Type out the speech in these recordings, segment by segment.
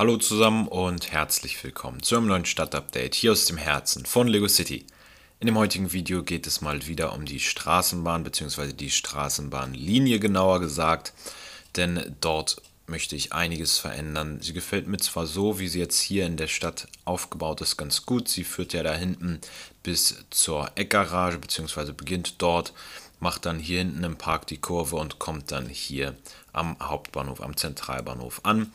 Hallo zusammen und herzlich willkommen zu einem neuen Stadtupdate hier aus dem Herzen von Lego City. In dem heutigen Video geht es mal wieder um die Straßenbahn bzw. die Straßenbahnlinie genauer gesagt, denn dort möchte ich einiges verändern. Sie gefällt mir zwar so, wie sie jetzt hier in der Stadt aufgebaut ist, ganz gut. Sie führt ja da hinten bis zur Eckgarage bzw. beginnt dort, macht dann hier hinten im Park die Kurve und kommt dann hier am Hauptbahnhof, am Zentralbahnhof an.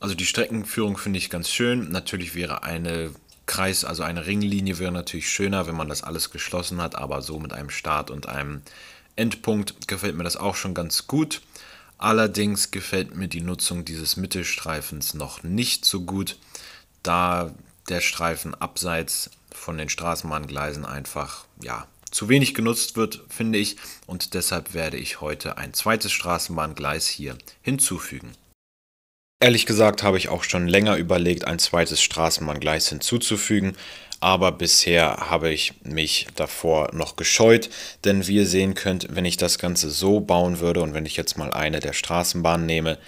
Also die Streckenführung finde ich ganz schön. Natürlich wäre eine Kreis, also eine Ringlinie wäre natürlich schöner, wenn man das alles geschlossen hat, aber so mit einem Start und einem Endpunkt gefällt mir das auch schon ganz gut. Allerdings gefällt mir die Nutzung dieses Mittelstreifens noch nicht so gut, da der Streifen abseits von den Straßenbahngleisen einfach ja zu wenig genutzt wird, finde ich, und deshalb werde ich heute ein zweites Straßenbahngleis hier hinzufügen. Ehrlich gesagt habe ich auch schon länger überlegt, ein zweites Straßenbahngleis hinzuzufügen, aber bisher habe ich mich davor noch gescheut, denn wie ihr sehen könnt, wenn ich das Ganze so bauen würde und wenn ich jetzt mal eine der Straßenbahnen nehme,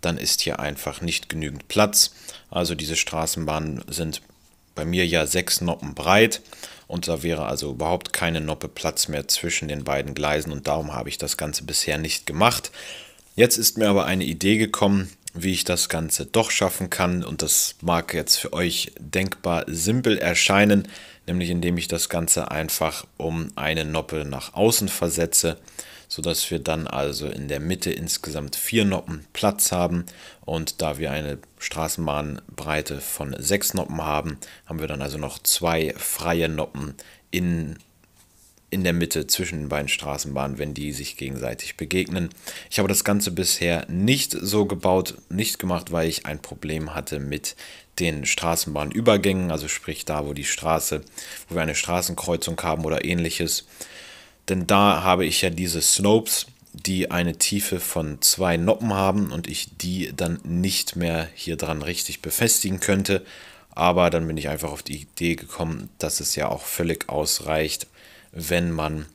dann ist hier einfach nicht genügend Platz. Also diese Straßenbahnen sind bei mir ja sechs Noppen breit und da wäre also überhaupt keine Noppe Platz mehr zwischen den beiden Gleisen und darum habe ich das Ganze bisher nicht gemacht. Jetzt ist mir aber eine Idee gekommen, wie ich das Ganze doch schaffen kann. Und das mag jetzt für euch denkbar simpel erscheinen, nämlich indem ich das Ganze einfach um eine Noppe nach außen versetze, sodass wir dann also in der Mitte insgesamt vier Noppen Platz haben. Und da wir eine Straßenbahnbreite von sechs Noppen haben, haben wir dann also noch zwei freie Noppen in in der Mitte zwischen den beiden Straßenbahnen, wenn die sich gegenseitig begegnen. Ich habe das Ganze bisher nicht so gebaut, nicht gemacht, weil ich ein Problem hatte mit den Straßenbahnübergängen, also sprich da, wo die Straße, wo wir eine Straßenkreuzung haben oder ähnliches. Denn da habe ich ja diese Slopes, die eine Tiefe von zwei Noppen haben und ich die dann nicht mehr hier dran richtig befestigen könnte. Aber dann bin ich einfach auf die Idee gekommen, dass es ja auch völlig ausreicht, wenn man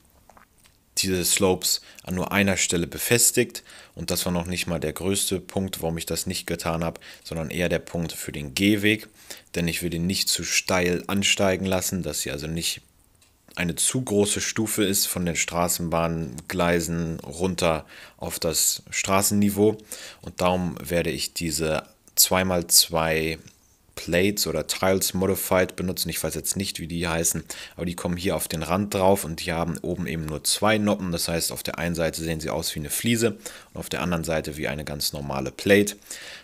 diese Slopes an nur einer Stelle befestigt. Und das war noch nicht mal der größte Punkt, warum ich das nicht getan habe, sondern eher der Punkt für den Gehweg. Denn ich will ihn nicht zu steil ansteigen lassen, dass sie also nicht eine zu große Stufe ist von den Straßenbahngleisen runter auf das Straßenniveau. Und darum werde ich diese 2x2 Plates oder Tiles Modified benutzen. Ich weiß jetzt nicht, wie die heißen, aber die kommen hier auf den Rand drauf und die haben oben eben nur zwei Noppen. Das heißt, auf der einen Seite sehen sie aus wie eine Fliese und auf der anderen Seite wie eine ganz normale Plate.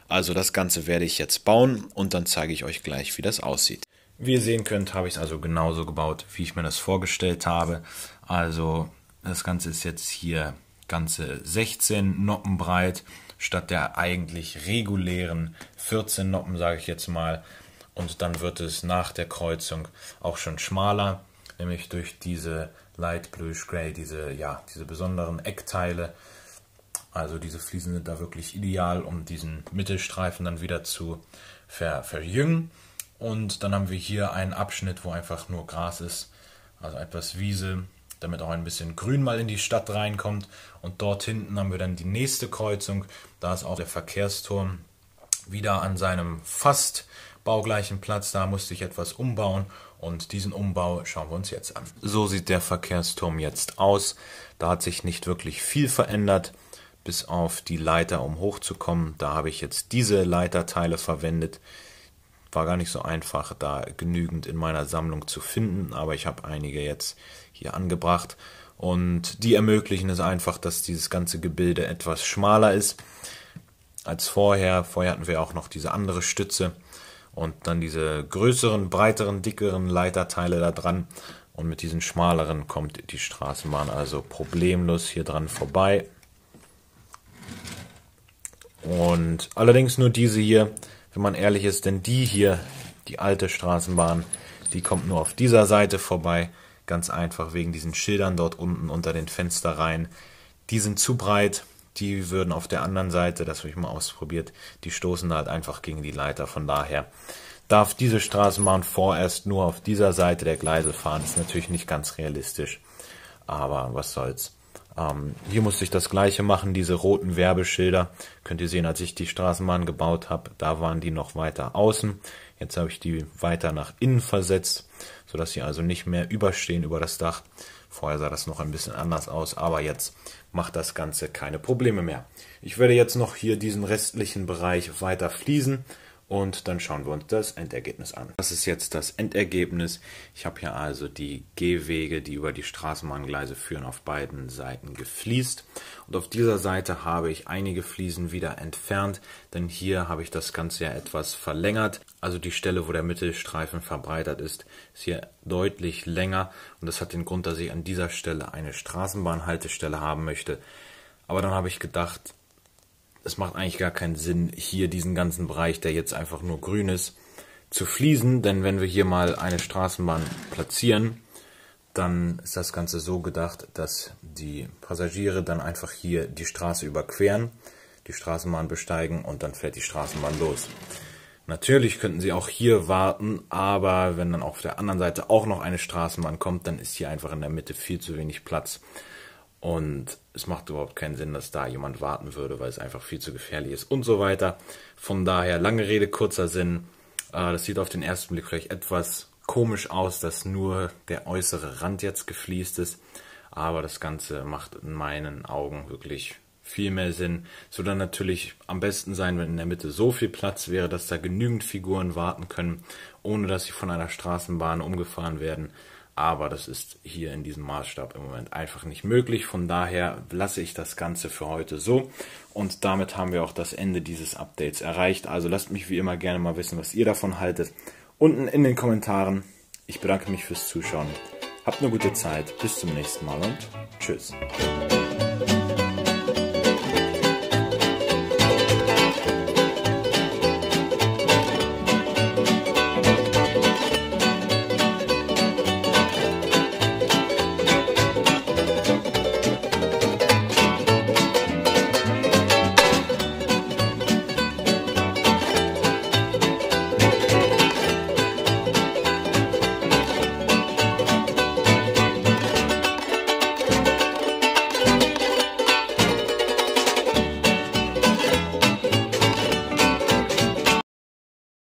Also das Ganze werde ich jetzt bauen und dann zeige ich euch gleich, wie das aussieht. Wie ihr sehen könnt, habe ich es also genauso gebaut, wie ich mir das vorgestellt habe. Also das Ganze ist jetzt hier ganze 16 Noppen breit statt der eigentlich regulären 14 Noppen, sage ich jetzt mal. Und dann wird es nach der Kreuzung auch schon schmaler, nämlich durch diese Light Bluish Gray, diese, ja, diese besonderen Eckteile. Also diese Fliesen sind da wirklich ideal, um diesen Mittelstreifen dann wieder zu ver verjüngen. Und dann haben wir hier einen Abschnitt, wo einfach nur Gras ist, also etwas Wiese damit auch ein bisschen Grün mal in die Stadt reinkommt. Und dort hinten haben wir dann die nächste Kreuzung. Da ist auch der Verkehrsturm wieder an seinem fast baugleichen Platz. Da musste ich etwas umbauen und diesen Umbau schauen wir uns jetzt an. So sieht der Verkehrsturm jetzt aus. Da hat sich nicht wirklich viel verändert, bis auf die Leiter, um hochzukommen. Da habe ich jetzt diese Leiterteile verwendet. War gar nicht so einfach, da genügend in meiner Sammlung zu finden, aber ich habe einige jetzt hier angebracht. Und die ermöglichen es einfach, dass dieses ganze Gebilde etwas schmaler ist als vorher. Vorher hatten wir auch noch diese andere Stütze und dann diese größeren, breiteren, dickeren Leiterteile da dran. Und mit diesen schmaleren kommt die Straßenbahn also problemlos hier dran vorbei. Und allerdings nur diese hier wenn man ehrlich ist, denn die hier, die alte Straßenbahn, die kommt nur auf dieser Seite vorbei, ganz einfach wegen diesen Schildern dort unten unter den Fensterreihen. Die sind zu breit, die würden auf der anderen Seite, das habe ich mal ausprobiert, die stoßen da halt einfach gegen die Leiter. Von daher darf diese Straßenbahn vorerst nur auf dieser Seite der Gleise fahren. Ist natürlich nicht ganz realistisch, aber was soll's. Ähm, hier musste ich das gleiche machen, diese roten Werbeschilder. Könnt ihr sehen, als ich die Straßenbahn gebaut habe, da waren die noch weiter außen. Jetzt habe ich die weiter nach innen versetzt, sodass sie also nicht mehr überstehen über das Dach. Vorher sah das noch ein bisschen anders aus, aber jetzt macht das Ganze keine Probleme mehr. Ich werde jetzt noch hier diesen restlichen Bereich weiter fließen und dann schauen wir uns das Endergebnis an. Das ist jetzt das Endergebnis. Ich habe hier also die Gehwege, die über die Straßenbahngleise führen, auf beiden Seiten gefliest. Und auf dieser Seite habe ich einige Fliesen wieder entfernt, denn hier habe ich das Ganze ja etwas verlängert. Also die Stelle, wo der Mittelstreifen verbreitert ist, ist hier deutlich länger. Und das hat den Grund, dass ich an dieser Stelle eine Straßenbahnhaltestelle haben möchte. Aber dann habe ich gedacht, es macht eigentlich gar keinen Sinn, hier diesen ganzen Bereich, der jetzt einfach nur grün ist, zu fließen, denn wenn wir hier mal eine Straßenbahn platzieren, dann ist das Ganze so gedacht, dass die Passagiere dann einfach hier die Straße überqueren, die Straßenbahn besteigen und dann fährt die Straßenbahn los. Natürlich könnten sie auch hier warten, aber wenn dann auf der anderen Seite auch noch eine Straßenbahn kommt, dann ist hier einfach in der Mitte viel zu wenig Platz, und es macht überhaupt keinen Sinn, dass da jemand warten würde, weil es einfach viel zu gefährlich ist und so weiter. Von daher, lange Rede, kurzer Sinn. Äh, das sieht auf den ersten Blick vielleicht etwas komisch aus, dass nur der äußere Rand jetzt gefliest ist. Aber das Ganze macht in meinen Augen wirklich viel mehr Sinn. Es würde natürlich am besten sein, wenn in der Mitte so viel Platz wäre, dass da genügend Figuren warten können, ohne dass sie von einer Straßenbahn umgefahren werden. Aber das ist hier in diesem Maßstab im Moment einfach nicht möglich. Von daher lasse ich das Ganze für heute so. Und damit haben wir auch das Ende dieses Updates erreicht. Also lasst mich wie immer gerne mal wissen, was ihr davon haltet. Unten in den Kommentaren. Ich bedanke mich fürs Zuschauen. Habt eine gute Zeit. Bis zum nächsten Mal und tschüss.